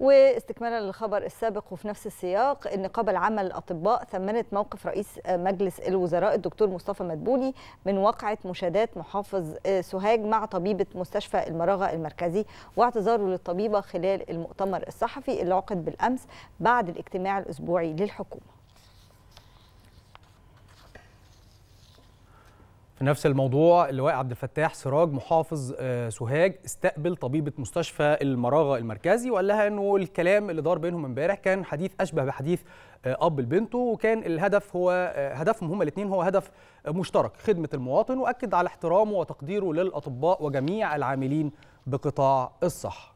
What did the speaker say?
واستكمالا للخبر السابق وفي نفس السياق النقابه العامه للاطباء ثمنت موقف رئيس مجلس الوزراء الدكتور مصطفى مدبولي من وقعه مشادات محافظ آه، سوهاج مع طبيبه مستشفى المراغه المركزي واعتذاره للطبيبه خلال المؤتمر الصحفي اللي عقد بالامس بعد الاجتماع الاسبوعي للحكومه في نفس الموضوع اللواء عبد الفتاح سراج محافظ آه، سوهاج استقبل طبيبه مستشفى المراغه المركزي وقال لها انه الكلام اللي دار بينهم امبارح كان حديث اشبه بحديث آه، اب لبنته وكان الهدف هو آه، هدفهم هما الاثنين هو هدف مشترك خدمه المواطن واكد على احترامه وتقديره للاطباء وجميع العاملين بقطاع الصحه